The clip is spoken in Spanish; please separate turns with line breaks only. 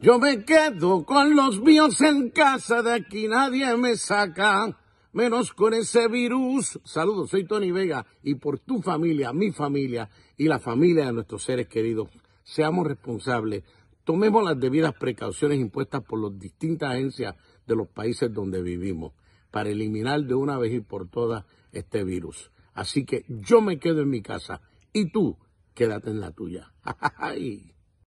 Yo me quedo con los míos en casa, de aquí nadie me saca, menos con ese virus. Saludos, soy Tony Vega y por tu familia, mi familia y la familia de nuestros seres queridos, seamos responsables, tomemos las debidas precauciones impuestas por las distintas agencias de los países donde vivimos para eliminar de una vez y por todas este virus. Así que yo me quedo en mi casa y tú quédate en la tuya.